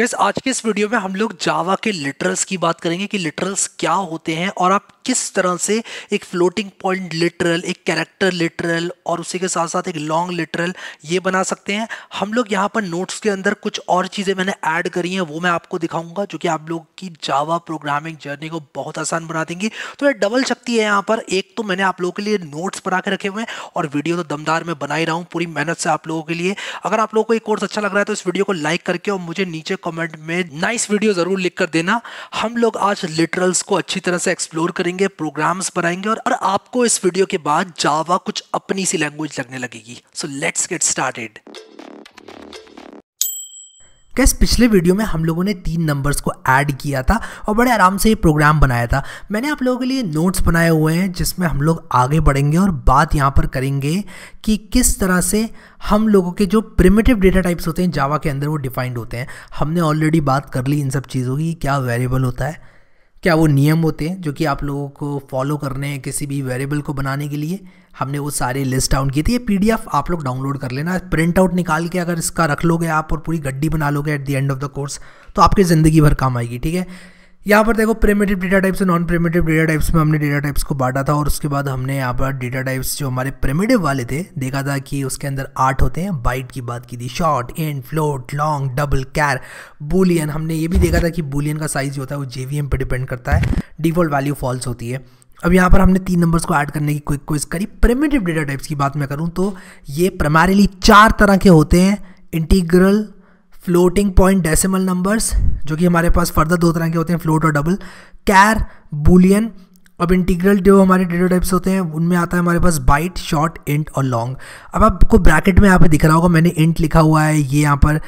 gas आज के इस वीडियो में हम लोग जावा के लिटरल्स की बात करेंगे कि लिटरल्स क्या होते हैं और आप किस तरह से एक फ्लोटिंग पॉइंट लिटरल एक कैरेक्टर लिटरल और उसी के साथ साथ एक लॉन्ग लिटरल ये बना सकते हैं हम लोग यहाँ पर नोट्स के अंदर कुछ और चीज़ें मैंने ऐड करी हैं वो मैं आपको दिखाऊंगा जो कि आप लोग की जावा प्रोग्रामिंग जर्नी को बहुत आसान बना देंगी तो ये डबल शक्ति है यहाँ पर एक तो मैंने आप लोगों के लिए नोट्स बना के रखे हुए हैं और वीडियो तो दमदार में बना ही रहा हूँ पूरी मेहनत से आप लोगों के लिए अगर आप लोगों को एक कोर्स अच्छा लग रहा है तो इस वीडियो को लाइक करके और मुझे नीचे कमेंट में नाइस वीडियो जरूर लिख कर देना हम लोग आज लिटरल्स को अच्छी तरह से एक्सप्लोर करेंगे प्रोग्राम्स बनाएंगे और, और आपको इस वीडियो के बाद जावा कुछ अपनी सी लैंग्वेज लगने लगेगी so let's get started guys पिछले वीडियो में हम लोगों ने तीन नंबर्स को ऐड किया था और बड़े आराम से ये प्रोग्राम बनाया था मैंने आप लोगों के लिए नोट्स बनाए हुए हैं जिसमें हम लोग आगे बढ़ेंगे और बात यहाँ पर करेंगे कि किस तरह से हम लोगों के जो प्रिमेटिव डेटा टाइप्स होते हैं जावा के अंदर वो डिफाइंड होते हैं हमने ऑलरेडी बात कर ली इन सब चीज़ों की क्या वेरिएबल होता है क्या वो नियम होते हैं जो कि आप लोगों को फॉलो करने हैं किसी भी वेरिएबल को बनाने के लिए हमने वो सारे लिस्ट डाउन किए थे ये पीडीएफ आप लोग डाउनलोड कर लेना प्रिंट आउट निकाल के अगर इसका रख लोगे आप और पूरी गड्डी बना लोगे at the end of the course तो आपकी ज़िंदगी भर काम आएगी ठीक है यहाँ पर देखो primitive data types non primitive data types में हमने डेटा टाइप्स को बांटा था और उसके बाद हमने यहाँ पर डेटा टाइप्स जो हमारे प्रेमेटिव वाले थे देखा था कि उसके अंदर आठ होते हैं बाइट की बात की थी short and float long double char boolean हमने ये भी देखा था कि बुलियन का साइज जो होता है वो जे पर डिपेंड करता है डिफॉल्ट वैल्यू फॉल्स होती है अब यहाँ पर हमने तीन नंबर्स को ऐड करने की क्विक क्विज करी प्रेमेटिव डेटा टाइप्स की बात मैं करूँ तो ये प्रमारिली चार तरह के होते हैं integral floating point decimal numbers जो कि हमारे पास फर्दर दो तरह के होते हैं फ्लोट और डबल कैर बुलियन अब इंटीग्रल जो हमारे डेटा टाइप्स होते हैं उनमें आता है हमारे पास बाइट शॉर्ट इंट और लॉन्ग अब आपको ब्रैकेट में यहाँ पे दिख रहा होगा मैंने इंट लिखा हुआ है ये यहाँ पर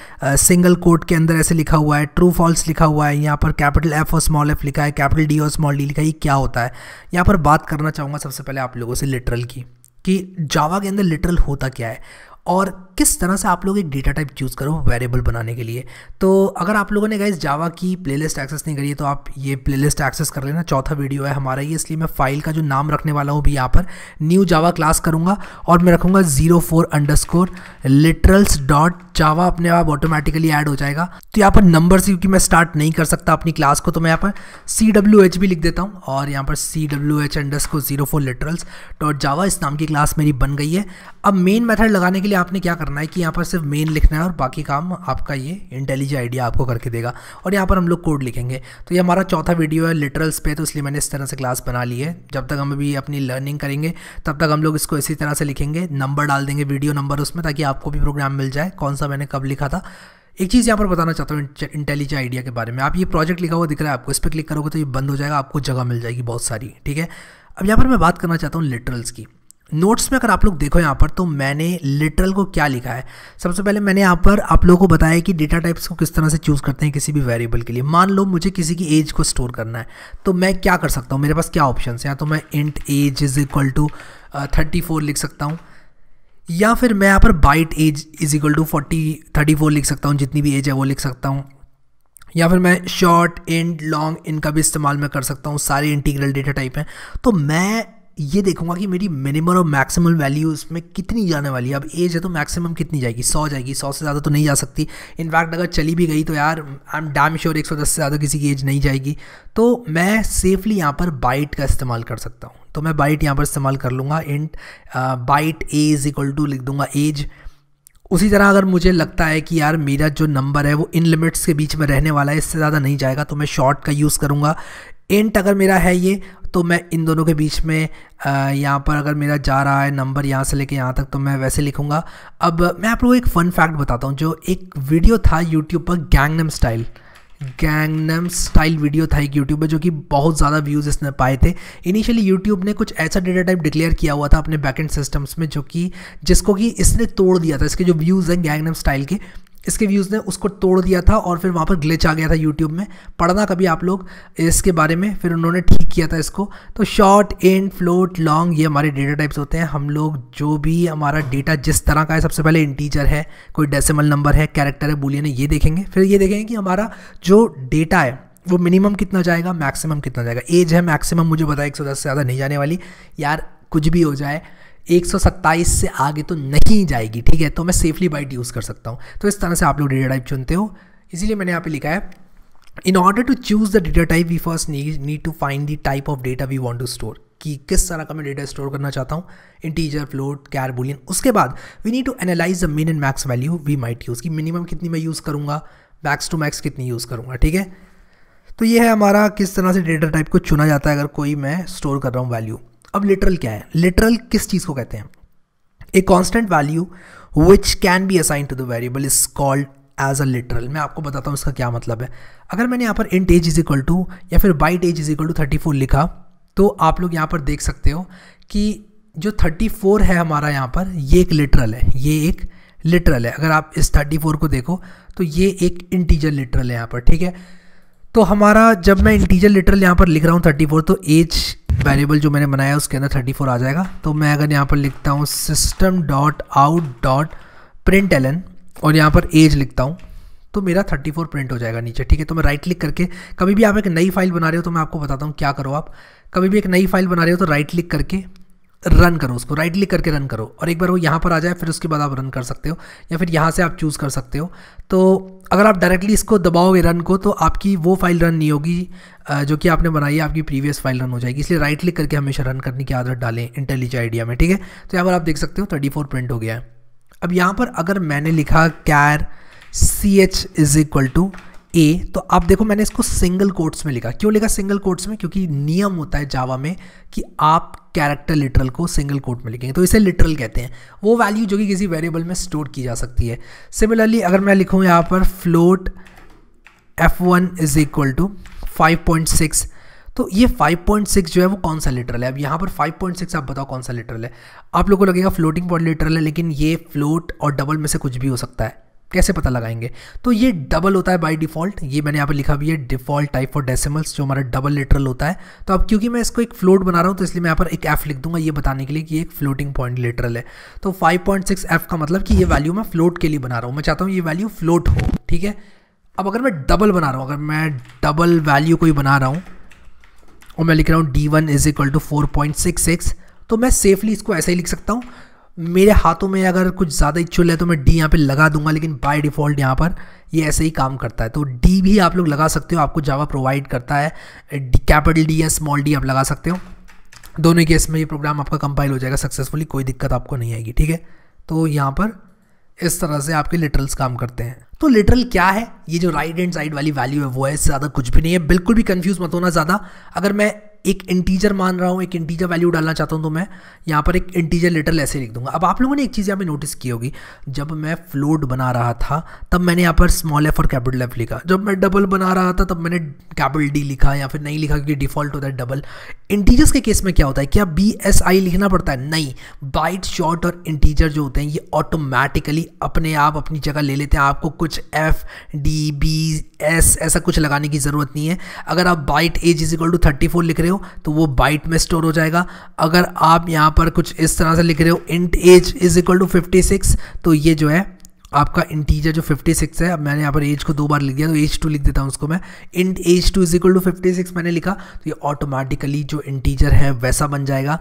सिंगल कोट के अंदर ऐसे लिखा हुआ है ट्रू फॉल्स लिखा हुआ है यहाँ पर कैपिटल एफ और स्मॉल एफ लिखा है कैपिटल डी और स्मॉल डी लिखा है ये क्या होता है यहाँ पर बात करना चाहूँगा सबसे पहले आप लोगों से लिटरल की कि जावा के अंदर लिटरल होता क्या है और किस तरह से आप लोग एक डेटा टाइप चूज़ करो वेरिएबल बनाने के लिए तो अगर आप लोगों ने गए जावा की प्लेलिस्ट एक्सेस नहीं करी है तो आप ये प्लेलिस्ट एक्सेस कर लेना चौथा वीडियो है हमारा ये इसलिए मैं फाइल का जो नाम रखने वाला हूँ भी यहाँ पर न्यू जावा क्लास करूँगा और मैं रखूँगा zero four underscore literals dot Java अपने आप ऑटोमेटिकली ऐड हो जाएगा तो यहाँ पर नंबर से क्योंकि मैं स्टार्ट नहीं कर सकता अपनी क्लास को तो मैं यहाँ पर सी डब्ल्यू एच भी लिख देता हूँ और यहाँ पर C W H underscore zero four literals dot Java इस नाम की क्लास मेरी बन गई है अब मेन मेथड लगाने के लिए लिए आपने क्या करना है कि यहाँ पर सिर्फ मेन लिखना है और बाकी काम आपका ये इंटेलिजेंट आइडिया आपको करके देगा और यहाँ पर हम लोग कोड लिखेंगे तो ये हमारा चौथा वीडियो है लिटरल्स पे तो इसलिए मैंने इस तरह से क्लास बना ली है जब तक हम अभी अपनी लर्निंग करेंगे तब तक हम लोग इसको इसी तरह से लिखेंगे नंबर डाल देंगे वीडियो नंबर उसमें ताकि आपको भी प्रोग्राम मिल जाए कौन सा मैंने कब लिखा था एक चीज़ यहाँ पर बताना चाहता हूँ इंटेलिजेंट आइडिया के बारे में आप ये प्रोजेक्ट लिखा हुआ दिख रहा है आपको इस पर क्लिक करोगे तो ये बंद हो जाएगा आपको जगह मिल जाएगी बहुत सारी ठीक है अब यहाँ पर मैं बात करना चाहता हूँ लिटरल्स की नोट्स में अगर आप लोग देखो यहाँ पर तो मैंने लिटरल को क्या लिखा है सबसे पहले मैंने यहाँ पर आप लोगों को बताया कि डेटा टाइप्स को किस तरह से चूज़ करते हैं किसी भी वेरिएबल के लिए मान लो मुझे किसी की एज को स्टोर करना है तो मैं क्या कर सकता हूँ मेरे पास क्या ऑप्शन है या तो मैं int age is equal to thirty four लिख सकता हूँ या फिर मैं यहाँ पर byte age is equal to forty thirty four लिख सकता हूँ जितनी भी एज है वो लिख सकता हूँ या फिर मैं शॉर्ट एंड लॉन्ग इनका भी इस्तेमाल मैं कर सकता हूँ सारे इंटीग्रल डेटा टाइप हैं तो मैं ये देखूंगा कि मेरी मिनिमम और मैक्सिमम वैल्यू उसमें कितनी जाने वाली है अब एज है तो मैक्सिमम कितनी जाएगी सौ जाएगी सौ से ज़्यादा तो नहीं जा सकती इनफैक्ट अगर चली भी गई तो यार आई एम डैम श्योर एक सौ दस से ज़्यादा किसी की एज नहीं जाएगी तो मैं सेफली यहाँ पर बाइट का इस्तेमाल कर सकता हूँ तो मैं बाइट यहाँ पर इस्तेमाल कर लूँगा and byte A is equal to लिख दूंगा एज उसी तरह अगर मुझे लगता है कि यार मेरा जो नंबर है वो इन लिमिट्स के बीच में रहने वाला है इससे ज़्यादा नहीं जाएगा तो मैं शॉर्ट का यूज़ करूँगा एंट अगर मेरा है ये तो मैं इन दोनों के बीच में यहाँ पर अगर मेरा जा रहा है नंबर यहाँ से लेके यहाँ तक तो मैं वैसे लिखूँगा अब मैं आप लोगों को एक फ़न फैक्ट बताता हूँ जो एक वीडियो था यूट्यूब पर Gangnam style Gangnam style video था एक यूट्यूब पर जो कि बहुत ज़्यादा व्यूज़ इसने पाए थे इनिशियली यूट्यूब ने कुछ ऐसा डेटा टाइप डिक्लेयर किया हुआ था अपने बैकेंड सिस्टम्स में जो कि जिसको कि इसने तोड़ दिया था इसके जो व्यूज़ हैं गैंगनम स्टाइल के इसके व्यूज़ ने उसको तोड़ दिया था और फिर वहाँ पर ग्लिच आ गया था यूट्यूब में पढ़ना कभी आप लोग इसके बारे में फिर उन्होंने ठीक किया था इसको तो शॉर्ट एंड फ्लोट लॉन्ग ये हमारे डेटा टाइप्स होते हैं हम लोग जो भी हमारा डेटा जिस तरह का है सबसे पहले इंटीजर है कोई डेसिमल नंबर है कैरेक्टर है बोलिए ये देखेंगे फिर ये देखेंगे कि हमारा जो डेटा है वो मिनिमम कितना जाएगा मैक्सिमम कितना जाएगा एज है मैक्सिमम मुझे बताया एक से ज़्यादा नहीं जाने वाली यार कुछ भी हो जाए एक से आगे तो नहीं जाएगी ठीक है तो मैं सेफली बाइट यूज़ कर सकता हूँ तो इस तरह से आप लोग डेटा टाइप चुनते हो इसीलिए मैंने यहाँ पे लिखा है in order to choose the data type we first need to find the type of data we want to store कि किस तरह का मैं डेटा स्टोर करना चाहता हूँ इंटीजर फ्लोट कैर बुलियन उसके बाद we need to analyse the min and max value we might use कि मिनिमम कितनी मैं यूज़ करूँगा मैक्स टू मैक्स कितनी यूज़ करूँगा ठीक है तो ये है हमारा किस तरह से डेटा टाइप को चुना जाता है अगर कोई मैं स्टोर कर रहा हूँ वैल्यू अब लिटरल क्या है लिटरल किस चीज़ को कहते हैं a constant value which can be assign to the variable is called as a literal मैं आपको बताता हूँ इसका क्या मतलब है अगर मैंने यहाँ पर int age is equal to या फिर byte age is equal to thirty four लिखा तो आप लोग यहाँ पर देख सकते हो कि जो थर्टी फोर है हमारा यहाँ पर ये एक लिटरल है ये एक लिटरल है अगर आप इस थर्टी फोर को देखो तो ये एक इंटीजर लिटरल है यहाँ पर ठीक है तो हमारा जब मैं इंटीजर लिटरल यहाँ पर लिख रहा हूँ थर्टी फोर तो एज वेरिएबल जो मैंने बनाया उसके अंदर थर्टी फोर आ जाएगा तो मैं अगर यहाँ पर लिखता हूँ system dot out dot print L और यहाँ पर एज लिखता हूँ तो मेरा 34 प्रिंट हो जाएगा नीचे ठीक है तो मैं राइट क्लिक करके कभी भी आप एक नई फाइल बना रहे हो तो मैं आपको बताता हूँ क्या करो आप कभी भी एक नई फाइल बना रहे हो तो राइट क्लिक करके रन करो उसको राइट क्लिक करके रन करो और एक बार वो यहाँ पर आ जाए फिर उसके बाद आप रन कर सकते हो या फिर यहाँ से आप चूज़ कर सकते हो तो अगर आप डायरेक्टली इसको दबाओगे रन को तो आपकी वो फाइल रन नहीं होगी जो कि आपने बनाई है आपकी प्रीवियस फाइल रन हो जाएगी इसलिए राइट क्लिक करके हमेशा रन करने की आदत डालें इंटेलिज आइडिया में ठीक है तो यहाँ पर आप देख सकते हो थर्टी फोर प्रिंट हो गया है अब यहाँ पर अगर मैंने लिखा char C H is equal to A तो आप देखो मैंने इसको सिंगल कोट्स में लिखा क्यों लिखा सिंगल कोट्स में क्योंकि नियम होता है जावा में कि आप कैरेक्टर लिटरल को सिंगल कोट में लिखेंगे तो इसे लिटरल कहते हैं वो वैल्यू जो कि किसी वेरिएबल में स्टोर की जा सकती है सिमिलरली अगर मैं लिखूँ यहाँ पर float F one is equal to five point six तो ये 5.6 जो है वो कौन सा लिटरल है अब यहाँ पर 5.6 आप बताओ कौन सा लिटरल है आप लोगों को लगेगा फ्लोटिंग पॉइंट लिटरल है लेकिन ये फ्लोट और डबल में से कुछ भी हो सकता है कैसे पता लगाएंगे तो ये डबल होता है बाय डिफ़ॉल्ट ये मैंने यहाँ पर लिखा भी है डिफ़ॉल्ट टाइप फॉर डेसिमल्स जो हमारा डबल लेटरल होता है तो अब क्योंकि मैं इसको एक फ्लोट बना रहा हूँ तो इसलिए मैं यहाँ पर एक एफ़ लिख दूंगा ये बताने के लिए कि एक फ्लोटिंग पॉइंट लेटरल है तो 5.6 एफ का मतलब कि ये वैल्यू मैं फ्लोट के लिए बना रहा हूँ मैं चाहता हूँ ये वैल्यू फ्लोट हो ठीक है अब अगर मैं डबल बना रहा हूँ अगर मैं डबल वैल्यू कोई बना रहा हूँ और मैं लिख रहा हूँ D one is equal to four point six six तो मैं सेफली इसको ऐसे ही लिख सकता हूँ मेरे हाथों में अगर कुछ ज़्यादा इच्छुल है तो मैं डी यहाँ पे लगा दूंगा लेकिन बाय डिफ़ॉल्ट यहाँ पर ये ऐसे ही काम करता है तो डी भी आप लोग लगा सकते हो आपको जावा प्रोवाइड करता है कैपिटल डी या स्मॉल डी आप लगा सकते हो दोनों केस में ये प्रोग्राम आपका कंपाइल हो जाएगा सक्सेसफुली कोई दिक्कत आपको नहीं आएगी ठीक है तो यहाँ पर इस तरह से आपके लिटरल्स काम करते हैं तो लिटरल क्या है ये जो राइट एंड साइड वाली वैल्यू है वो है इससे ज़्यादा कुछ भी नहीं है बिल्कुल भी कंफ्यूज मत होना ज़्यादा अगर मैं एक इंटीजर मान रहा हूँ एक इंटीजर वैल्यू डालना चाहता हूँ तो मैं यहाँ पर एक इंटीजर लेटर ऐसे लिख दूंगा अब आप लोगों ने एक चीज़ यहाँ पे नोटिस की होगी जब मैं फ्लोट बना रहा था तब मैंने यहाँ पर स्मॉल एफ और कैपिटल एफ लिखा जब मैं डबल बना रहा था तब मैंने कैपिटल डी लिखा या फिर नहीं लिखा क्योंकि डिफॉल्ट होता है डबल इंटीजर्स के केस में क्या होता है क्या बी एस आई लिखना पड़ता है नहीं बाइट शॉर्ट और इंटीजर जो होते हैं ये ऑटोमेटिकली अपने आप अपनी जगह ले लेते हैं आपको कुछ एफ डी बी एस ऐसा कुछ लगाने की ज़रूरत नहीं है अगर आप byte age is equal to thirty four लिख रहे हो हो तो वो बाइट में स्टोर हो जाएगा अगर आप यहाँ पर कुछ इस तरह से लिख रहे हो int age is equal to fifty six तो ये जो है आपका इंटीजर जो 56 है अब मैंने यहाँ पर एज को दो बार लिख दिया तो एज टू लिख देता हूँ उसको मैं int age two is equal to fifty मैंने लिखा तो ये ऑटोमेटिकली जो इंटीजर है वैसा बन जाएगा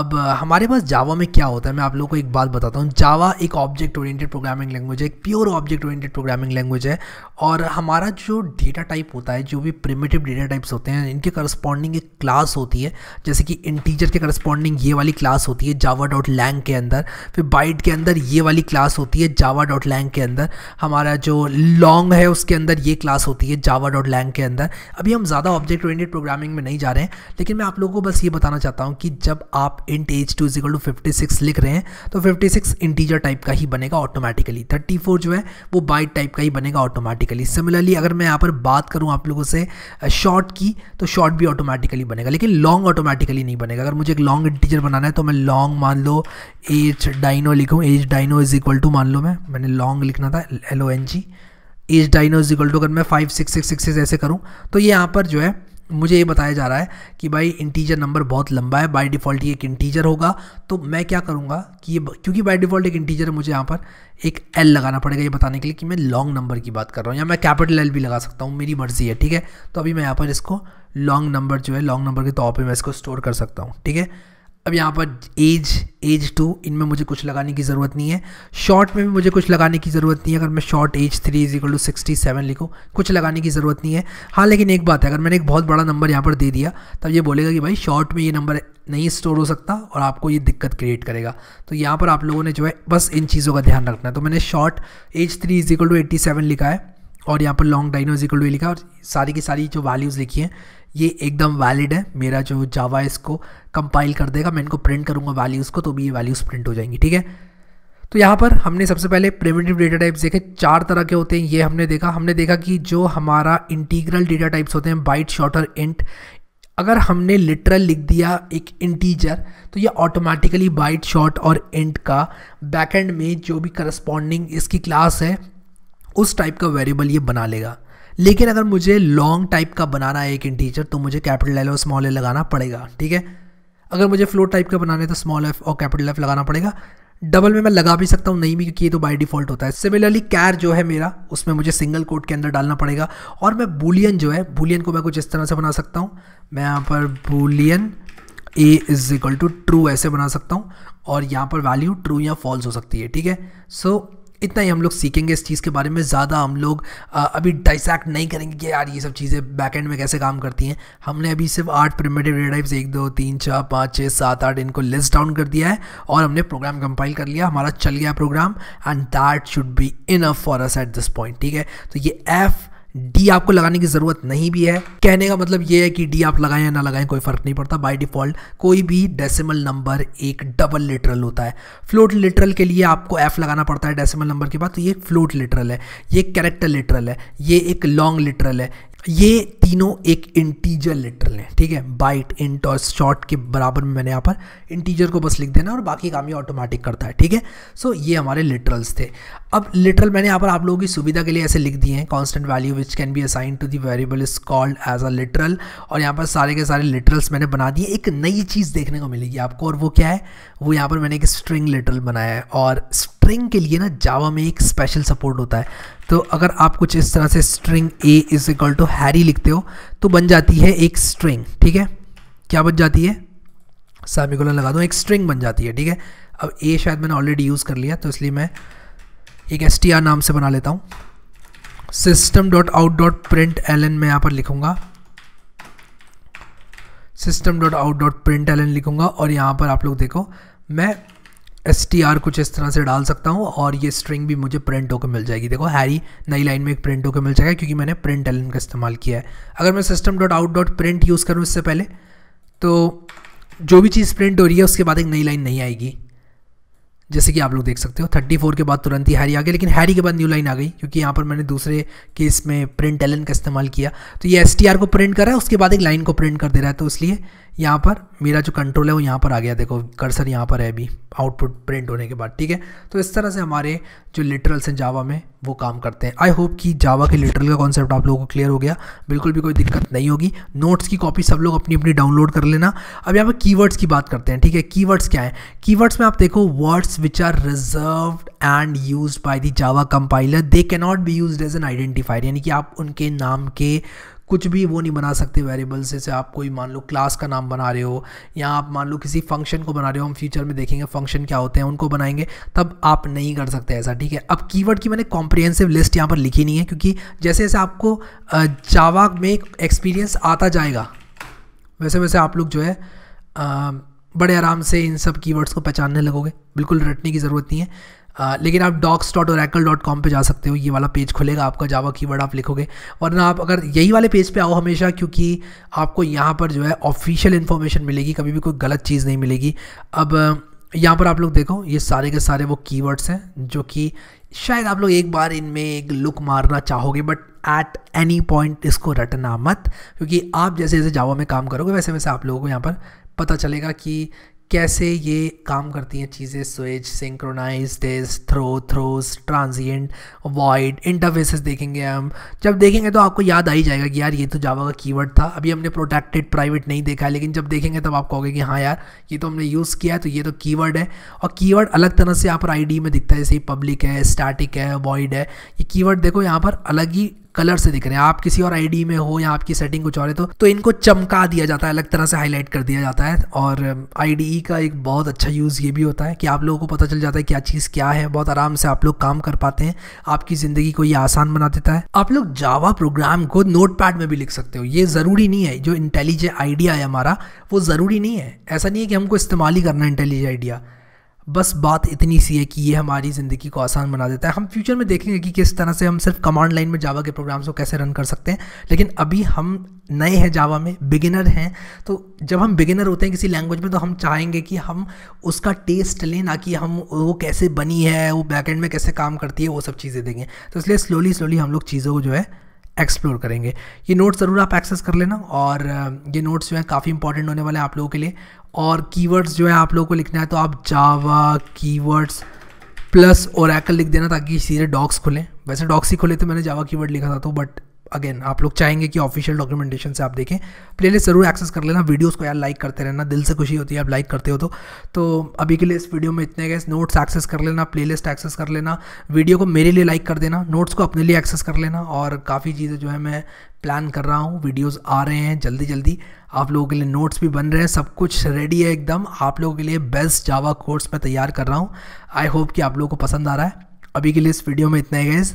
अब हमारे पास जावा में क्या होता है मैं आप लोगों को एक बात बताता हूँ जावा एक ऑब्जेक्ट ओरिएंटेड प्रोग्रामिंग लैंग्वेज है एक pure object oriented programming language है और हमारा जो डेटा टाइप होता है जो भी प्रिमेटिव डेटा टाइप्स होते हैं इनके करस्पॉन्डिंग एक क्लास होती है जैसे कि इंटीजर के करस्पॉन्डिंग ये वाली क्लास होती है जावा डॉट लैंग के अंदर फिर बाइट के अंदर ये वाली क्लास होती है जावा डॉट लैंग के अंदर हमारा जो लॉन्ग है उसके अंदर ये क्लास होती है जावा डॉट लैंग के अंदर अभी हम ज़्यादा ऑब्जेक्ट ओरिएंटेड प्रोग्रामिंग में नहीं जा रहे हैं लेकिन मैं आप लोगों को बस ये बताना चाहता हूँ कि जब आप int age two equal to fifty six लिख रहे हैं तो फिफ्टी सिक्स इंटीजर टाइप का ही बनेगा ऑटोमेटिकली थर्टी फोर जो है वो बाइट टाइप का ही बनेगा ऑटोमेटिक ऑटोमेटिकली सिमिलरली अगर मैं यहाँ पर बात करूँ आप लोगों से शॉर्ट की तो शॉर्ट भी ऑटोमेटिकली बनेगा लेकिन लॉन्ग ऑटोमेटिकली नहीं बनेगा अगर मुझे एक लॉन्ग इंटीजर बनाना है तो मैं लॉन्ग मान लो एज डाइनो लिखूँ age dino is equal to मान लो मैं मैंने लॉन्ग लिखना था L O N G age dino is equal to अगर मैं फाइव सिक्स सिक्स सिक्स ऐसे करूँ तो ये यहाँ पर जो है मुझे ये बताया जा रहा है कि भाई इंटीजर नंबर बहुत लंबा है बाय डिफ़ॉल्ट ये एक इंटीजर होगा तो मैं क्या करूँगा कि ये क्योंकि बाय डिफ़ॉल्ट एक इंटीजर है मुझे यहाँ पर एक एल लगाना पड़ेगा ये बताने के लिए कि मैं लॉन्ग नंबर की बात कर रहा हूँ या मैं कैपिटल एल भी लगा सकता हूँ मेरी मर्ज़ी है ठीक है तो अभी मैं यहाँ पर इसको लॉन्ग नंबर जो है लॉन्ग नंबर के तौर पर मैं इसको स्टोर कर सकता हूँ ठीक है अब यहाँ पर एज एज टू इनमें मुझे कुछ लगाने की ज़रूरत नहीं है शॉर्ट में भी मुझे कुछ लगाने की ज़रूरत नहीं है अगर मैं short age three is equal to sixty seven लिखूँ कुछ लगाने की ज़रूरत नहीं है हाँ लेकिन एक बात है अगर मैंने एक बहुत बड़ा नंबर यहाँ पर दे दिया तब ये बोलेगा कि भाई शॉर्ट में ये नंबर नहीं स्टोर हो सकता और आपको ये दिक्कत क्रिएट करेगा तो यहाँ पर आप लोगों ने जो है बस इन चीज़ों का ध्यान रखना है तो मैंने short age three is equal to eighty seven लिखा है और यहाँ पर long dino is equal to लिखा है और सारी की सारी जो वैल्यूज़ लिखी हैं ये एकदम वैलिड है मेरा जो जावा इसको कंपाइल कर देगा मैं इनको प्रिंट करूँगा वैल्यूज़ को तो भी ये वैल्यूज़ प्रिंट हो जाएंगी ठीक है तो यहाँ पर हमने सबसे पहले प्रेमेटिव डेटा टाइप्स देखे चार तरह के होते हैं ये हमने देखा हमने देखा कि जो हमारा इंटीग्रल डेटा टाइप्स होते हैं बाइट शॉर्टर इंट अगर हमने लिटरल लिख दिया एक इंटीजर तो ये ऑटोमेटिकली बाइट शॉर्ट और इंट का बैकएंड में जो भी करस्पॉन्डिंग इसकी क्लास है उस टाइप का वेरिएबल ये बना लेगा लेकिन अगर मुझे लॉन्ग टाइप का बनाना है एक इंटीजर तो मुझे कैपिटल एल और स्मॉल एल लगाना पड़ेगा ठीक है अगर मुझे फ्लोट टाइप का बनाना है तो स्मॉल एफ और कैपिटल एफ लगाना पड़ेगा डबल में मैं लगा भी सकता हूँ नहीं भी क्योंकि ये तो बाय डिफ़ॉल्ट होता है सिमिलरली कैर जो है मेरा उसमें मुझे सिंगल कोट के अंदर डालना पड़ेगा और मैं बुलियन जो है बुलियन को मैं कुछ इस तरह से बना सकता हूँ मैं यहाँ पर boolean a is equal to true ऐसे बना सकता हूँ और यहाँ पर वैल्यू ट्रू या फॉल्स हो सकती है ठीक है सो so, इतना ही हम लोग सीखेंगे इस चीज़ के बारे में ज़्यादा हम लोग अभी डाइसैक्ट नहीं करेंगे कि यार ये सब चीज़ें बैकएंड में कैसे काम करती हैं हमने अभी सिर्फ आठ प्रिमेटिव डेटा एक दो तीन चार पाँच छः सात आठ इनको लिस्ट डाउन कर दिया है और हमने प्रोग्राम कंपाइल कर लिया हमारा चल गया program and that should be enough for us at this point ठीक है तो ये एफ़ डी आपको लगाने की ज़रूरत नहीं भी है कहने का मतलब यह है कि डी आप लगाएं या ना लगाएं कोई फ़र्क नहीं पड़ता बाय डिफ़ॉल्ट कोई भी डेसिमल नंबर एक डबल लिटरल होता है फ्लोट लिटरल के लिए आपको एफ लगाना पड़ता है डेसिमल नंबर के बाद तो ये फ्लोट लिटरल है ये कैरेक्टर लिटरल है ये एक लॉन्ग लिटरल है ये तीनों एक इंटीजर लेटरल हैं ठीक है बाइट इंट और शॉर्ट के बराबर में मैंने यहाँ पर इंटीजर को बस लिख देना और बाकी काम ये ऑटोमेटिक करता है ठीक है सो ये हमारे लिटरल्स थे अब लिटरल मैंने यहाँ पर आप लोगों की सुविधा के लिए ऐसे लिख दिए हैं constant value which can be assign to the variable is called as a literal और यहाँ पर सारे के सारे लिटरल्स मैंने बना दिए एक नई चीज़ देखने को मिलेगी आपको और वो क्या है वो यहाँ पर मैंने एक स्ट्रिंग लिटरल बनाया है और स्ट्रिंग के लिए ना जावा में एक स्पेशल सपोर्ट होता है तो अगर आप कुछ इस तरह से string a is equal to Harry लिखते हो तो बन जाती है एक स्ट्रिंग ठीक है क्या बन जाती है सामिकोलन लगा दो एक स्ट्रिंग बन जाती है ठीक है अब ए शायद मैंने ऑलरेडी यूज़ कर लिया तो इसलिए मैं एक एस नाम से बना लेता हूँ system dot out dot print L N मैं यहाँ पर लिखूँगा system dot out dot print L N लिखूँगा और यहाँ पर आप लोग देखो मैं एस टी आर कुछ इस तरह से डाल सकता हूँ और ये स्ट्रिंग भी मुझे प्रिंट होकर मिल जाएगी देखो हैरी नई लाइन में एक प्रिंट होकर मिल जाएगा क्योंकि मैंने प्रिंट एलन का इस्तेमाल किया है अगर मैं system dot out dot print use करूँ इससे पहले तो जो भी चीज़ प्रिंट हो रही है उसके बाद एक नई लाइन नहीं आएगी जैसे कि आप लोग देख सकते हो 34 के बाद तुरंत ही हैरी आ गया लेकिन हैरी के बाद न्यू लाइन आ गई क्योंकि यहाँ पर मैंने दूसरे केस में प्रिंट एलन का इस्तेमाल किया तो ये एस को प्रिंट कर रहा है उसके बाद एक लाइन को प्रिंट कर दे रहा है तो इसलिए यहाँ पर मेरा जो कंट्रोल है वो यहाँ पर आ गया देखो कर्सर यहाँ पर है अभी आउटपुट प्रिंट होने के बाद ठीक है तो इस तरह से हमारे जो लिटरल्स हैं जावा में वो काम करते हैं आई होप कि जावा के लिटरल का कॉन्सेप्ट आप लोगों को क्लियर हो गया बिल्कुल भी कोई दिक्कत नहीं होगी नोट्स की कॉपी सब लोग अपनी अपनी डाउनलोड कर लेना अब यहाँ पर कीवर्ड्स की बात करते हैं ठीक है कीवर्ड्स क्या है कीवर्ड्स में आप देखो words which are reserve and use by the Java compiler they cannot be use as an identifier यानी कि आप उनके नाम के कुछ भी वो नहीं बना सकते वेरिएबल्स जैसे आप कोई मान लो क्लास का नाम बना रहे हो या आप मान लो किसी फंक्शन को बना रहे हो हम फ्यूचर में देखेंगे फंक्शन क्या होते हैं उनको बनाएंगे तब आप नहीं कर सकते ऐसा ठीक है अब कीवर्ड की मैंने कॉम्प्रिहेंसिव लिस्ट यहाँ पर लिखी नहीं है क्योंकि जैसे जैसे आपको जावा में एक्सपीरियंस आता जाएगा वैसे वैसे आप लोग जो है बड़े आराम से इन सब कीवर्ड्स को पहचानने लगोगे बिल्कुल रटने की ज़रूरत नहीं है आ, हाँ, लेकिन आप डॉक्स डॉट और ओरेकल डॉट कॉम पर जा सकते हो ये वाला पेज खुलेगा आपका जावा कीवर्ड आप लिखोगे वरना आप अगर यही वाले पेज पे आओ हमेशा क्योंकि आपको यहाँ पर जो है ऑफिशियल इन्फॉर्मेशन मिलेगी कभी भी कोई गलत चीज़ नहीं मिलेगी अब यहाँ पर आप लोग देखो ये सारे के सारे वो कीवर्ड्स हैं जो कि शायद आप लोग एक बार इनमें एक लुक मारना चाहोगे बट एट एनी पॉइंट इसको रटना मत क्योंकि आप जैसे जैसे जावा में काम करोगे वैसे वैसे आप लोगों को यहाँ पर पता चलेगा कि कैसे ये काम करती हैं चीज़ें switch synchronize test throw throws transient void interfaces देखेंगे हम जब देखेंगे तो आपको याद आ ही जाएगा कि यार ये तो जावा का कीवर्ड था अभी हमने प्रोटेक्टेड प्राइवेट नहीं देखा है लेकिन जब देखेंगे तब आप कहोगे कि हाँ यार ये तो हमने यूज़ किया है तो ये तो कीवर्ड है और कीवर्ड अलग तरह से यहाँ पर आई में दिखता है जैसे पब्लिक है स्टैटिक है वॉइड है ये कीवर्ड देखो यहाँ पर अलग ही कलर से दिख रहे हैं आप किसी और आईडी में हो या आपकी सेटिंग कुछ और है तो, तो इनको चमका दिया जाता है अलग तरह से हाईलाइट कर दिया जाता है और आई um, का एक बहुत अच्छा यूज़ ये भी होता है कि आप लोगों को पता चल जाता है क्या चीज़ क्या है बहुत आराम से आप लोग काम कर पाते हैं आपकी ज़िंदगी को ये आसान बना देता है आप लोग जावा प्रोग्राम को नोट में भी लिख सकते हो ये ज़रूरी नहीं है जो इंटेलिजेंट आइडिया है हमारा वो ज़रूरी नहीं है ऐसा नहीं है कि हमको इस्तेमाल ही करना इंटेलिजेंट आइडिया बस बात इतनी सी है कि ये हमारी ज़िंदगी को आसान बना देता है हम फ्यूचर में देखेंगे कि किस तरह से हम सिर्फ कमांड लाइन में जावा के प्रोग्राम्स को कैसे रन कर सकते हैं लेकिन अभी हम नए हैं जावा में बिगिनर हैं तो जब हम बिगिनर होते हैं किसी लैंग्वेज में तो हम चाहेंगे कि हम उसका टेस्ट लें ना कि हम वो कैसे बनी है वो बैकेंड में कैसे काम करती है वो सब चीज़ें देंगे तो इसलिए स्लोली स्लोली हम लोग चीज़ों को जो है एक्सप्लोर करेंगे ये नोट्स ज़रूर आप एक्सेस कर लेना और ये नोट्स जो हैं काफ़ी इंपॉर्टेंट होने वाले हैं आप लोगों के लिए और कीवर्ड्स जो है आप लोगों को लिखना है तो आप जावा कीवर्ड्स प्लस ओरेकल लिख देना ताकि सीधे डॉक्स खुलें वैसे डॉक्स ही खुले तो मैंने जावा कीवर्ड लिखा था तो बट अगेन आप लोग चाहेंगे कि ऑफिशियल डॉक्यूमेंटेशन से आप देखें प्लेलिस्ट ज़रूर एक्सेस कर लेना वीडियोस को यार लाइक करते रहना दिल से खुशी होती है आप लाइक करते हो तो तो अभी के लिए इस वीडियो में इतने गए नोट्स एक्सेस कर लेना लिस्ट एक्सेस कर लेना वीडियो को मेरे लिए लाइक कर देना नोट्स को अपने लिए एक्सेस कर लेना और काफ़ी चीज़ें जो है मैं प्लान कर रहा हूँ वीडियोस आ रहे हैं जल्दी जल्दी आप लोगों के लिए नोट्स भी बन रहे हैं सब कुछ रेडी है एकदम आप लोगों के लिए बेस्ट जावा कोर्स मैं तैयार कर रहा हूँ आई होप कि आप लोगों को पसंद आ रहा है अभी के लिए इस वीडियो में इतना ही गैस